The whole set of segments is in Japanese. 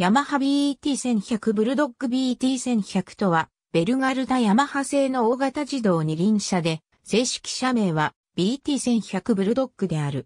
ヤマハ BET1100 ブルドッグ BET1100 とは、ベルガルタヤマハ製の大型自動二輪車で、正式車名は BT1100 ブルドッグである。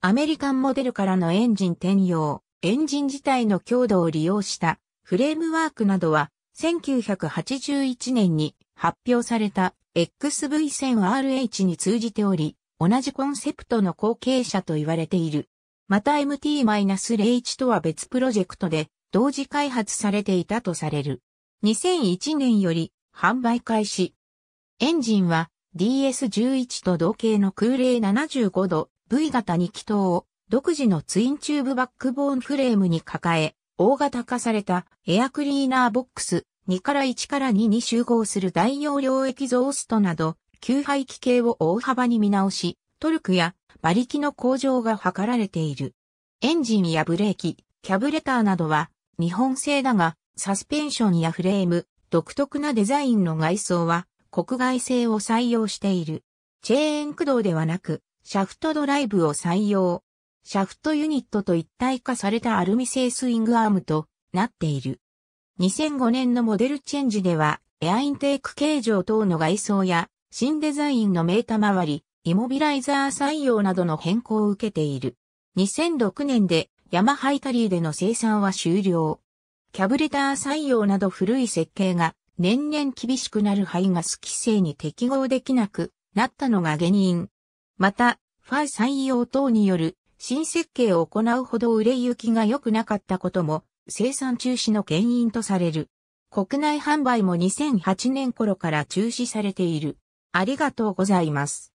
アメリカンモデルからのエンジン転用、エンジン自体の強度を利用したフレームワークなどは、1981年に発表された XV1000RH に通じており、同じコンセプトの後継者と言われている。また m t 0 h とは別プロジェクトで、同時開発されていたとされる。2001年より販売開始。エンジンは DS11 と同型の空冷75度 V 型2気筒を独自のツインチューブバックボーンフレームに抱え、大型化されたエアクリーナーボックス2から1から2に集合する大容量エキゾーストなど、吸排気系を大幅に見直し、トルクや馬力の向上が図られている。エンジンやブレーキ、キャブレターなどは日本製だが、サスペンションやフレーム、独特なデザインの外装は国外製を採用している。チェーン駆動ではなく、シャフトドライブを採用。シャフトユニットと一体化されたアルミ製スイングアームとなっている。2005年のモデルチェンジでは、エアインテーク形状等の外装や、新デザインのメータ周り、イモビライザー採用などの変更を受けている。2006年でヤマハイタリーでの生産は終了。キャブレター採用など古い設計が年々厳しくなる排ガス規制に適合できなくなったのが原因。また、ファイ採用等による新設計を行うほど売れ行きが良くなかったことも生産中止の原因とされる。国内販売も2008年頃から中止されている。ありがとうございます。